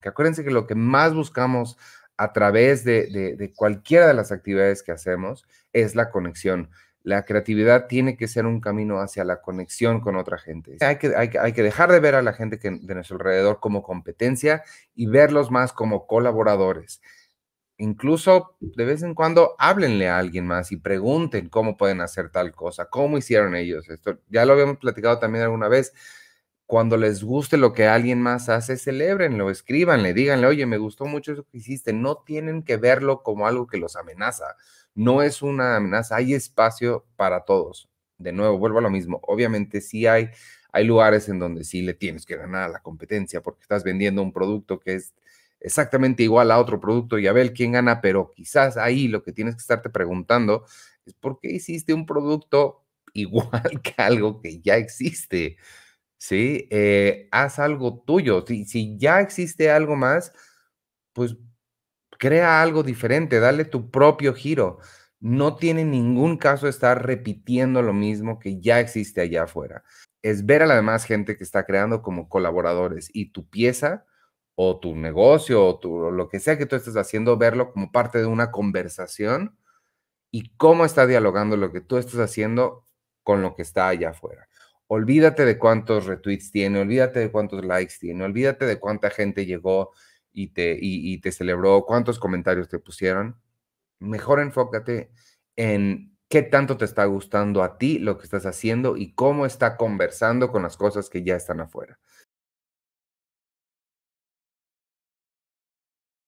Que acuérdense que lo que más buscamos a través de, cualquiera de las actividades que hacemos es la conexión. La creatividad tiene que ser un camino hacia la conexión con otra gente. Hay que, dejar de ver a la gente de nuestro alrededor como competencia y verlos más como colaboradores. Incluso de vez en cuando háblenle a alguien más y pregunten cómo pueden hacer tal cosa, cómo hicieron ellos. Esto ya lo habíamos platicado también alguna vez cuando les guste lo que alguien más hace, celebrenlo, escríbanle, díganle, oye, me gustó mucho eso que hiciste. No tienen que verlo como algo que los amenaza. No es una amenaza, hay espacio para todos. De nuevo, vuelvo a lo mismo. Obviamente sí hay, hay lugares en donde sí le tienes que ganar a la competencia porque estás vendiendo un producto que es exactamente igual a otro producto y a ver quién gana, pero quizás ahí lo que tienes que estarte preguntando es por qué hiciste un producto igual que algo que ya existe. ¿sí? Eh, haz algo tuyo. Si, si, ya existe algo más, pues crea algo diferente, dale tu propio giro. No tiene ningún caso estar repitiendo lo mismo que ya existe allá afuera. Es ver a la demás gente que está creando como colaboradores y tu pieza o tu negocio o, tu, o lo que sea que tú estés haciendo, verlo como parte de una conversación y cómo está dialogando lo que tú estás haciendo con lo que está allá afuera olvídate de cuántos retweets tiene, olvídate de cuántos likes tiene, olvídate de cuánta gente llegó y te, y, te celebró, cuántos comentarios te pusieron. Mejor enfócate en qué tanto te está gustando a ti lo que estás haciendo y cómo está conversando con las cosas que ya están afuera.